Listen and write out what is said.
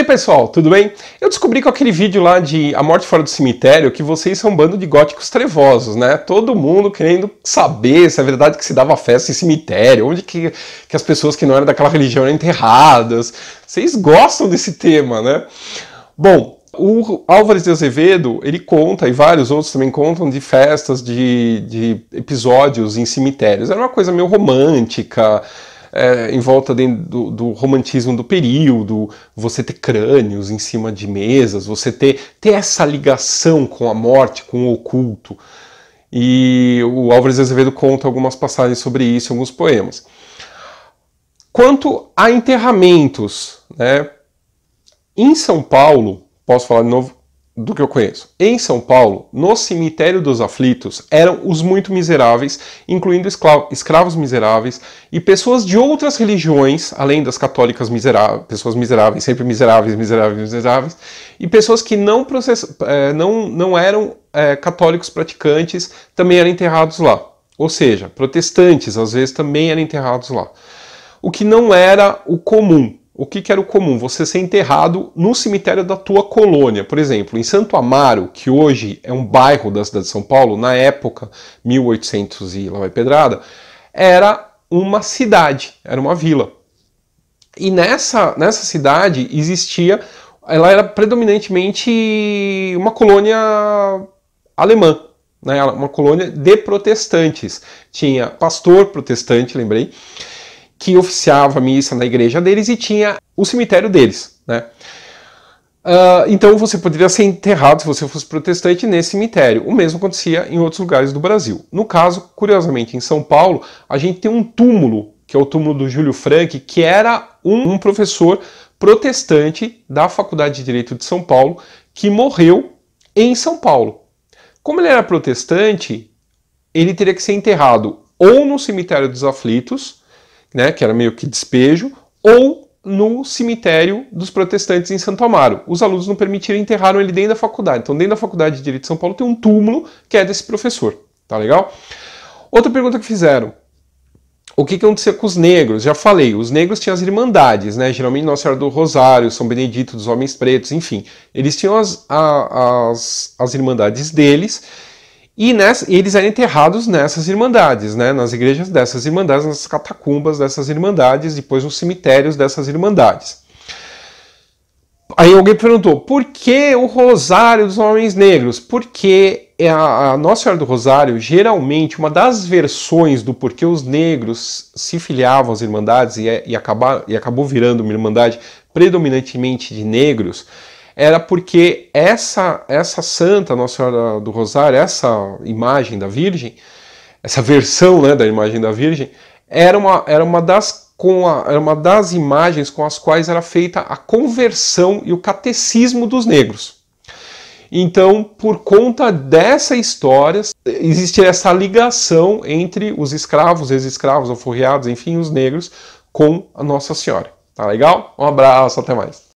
Oi pessoal, tudo bem? Eu descobri com aquele vídeo lá de A Morte Fora do Cemitério que vocês são um bando de góticos trevosos, né? Todo mundo querendo saber se é verdade que se dava festa em cemitério, onde que, que as pessoas que não eram daquela religião eram enterradas. Vocês gostam desse tema, né? Bom, o Álvares de Azevedo, ele conta, e vários outros também contam, de festas, de, de episódios em cemitérios. Era uma coisa meio romântica, é, em volta de, do, do, romantismo do período, você ter crânios em cima de mesas, você ter, ter essa ligação com a morte, com o oculto. E o Álvares Azevedo conta algumas passagens sobre isso em alguns poemas. Quanto a enterramentos, né? em São Paulo, posso falar de novo, do que eu conheço. Em São Paulo, no cemitério dos aflitos, eram os muito miseráveis, incluindo escravos miseráveis e pessoas de outras religiões, além das católicas miseráveis, pessoas miseráveis, sempre miseráveis, miseráveis, miseráveis, e pessoas que não, process... Eh, não, não eram é, católicos praticantes também eram enterrados lá. Ou seja, protestantes às vezes também eram enterrados lá. O que não era o comum, o que, que, era o comum? Você ser enterrado no cemitério da tua colônia. Por exemplo, em Santo Amaro, que hoje é um bairro da cidade de São Paulo, na época, 1800 e lá vai pedrada, era uma cidade, era uma vila. E nessa, nessa cidade existia, ela era predominantemente uma colônia alemã, né? uma colônia de protestantes. Tinha pastor protestante, lembrei, que oficiava missa na igreja deles e tinha o cemitério deles, né? Uh, então você poderia ser enterrado se você fosse protestante nesse cemitério. O mesmo acontecia em outros lugares do Brasil. No caso, curiosamente, em São Paulo, a gente tem um túmulo, que é o túmulo do Júlio Franck, que era um, um professor protestante da Faculdade de Direito de São Paulo que morreu em São Paulo. Como ele era protestante, ele teria que ser enterrado ou no cemitério dos aflitos né, que era meio que despejo, ou no cemitério dos protestantes em Santo Amaro. Os alunos não permitiram enterraram ele dentro da faculdade. Então, dentro da faculdade de Direito de São Paulo tem um túmulo que é desse professor. Tá legal? Outra pergunta que fizeram. O que, aconteceu acontecia com os negros? Já falei, os negros tinham as irmandades, né? Geralmente Nossa Senhora do Rosário, São Benedito, dos Homens Pretos, enfim. Eles tinham as, as, as irmandades deles e nessa, eles eram enterrados nessas irmandades, né? nas igrejas dessas irmandades, nas catacumbas dessas irmandades, depois nos cemitérios dessas irmandades. Aí alguém perguntou, por que o Rosário dos Homens Negros? Porque é a Nossa Senhora do Rosário, geralmente, uma das versões do porquê os negros se filiavam às irmandades e, e, acabar, e acabou virando uma irmandade predominantemente de negros, era porque essa, essa santa, Nossa Senhora do Rosário, essa imagem da Virgem, essa versão né, da imagem da Virgem, era uma, era uma das com a, era uma das imagens com as quais era feita a conversão e o catecismo dos negros. Então, por conta dessa história, existe essa ligação entre os escravos, ex-escravos, alforriados, enfim, os negros, com a Nossa Senhora. Tá legal? Um abraço, até mais.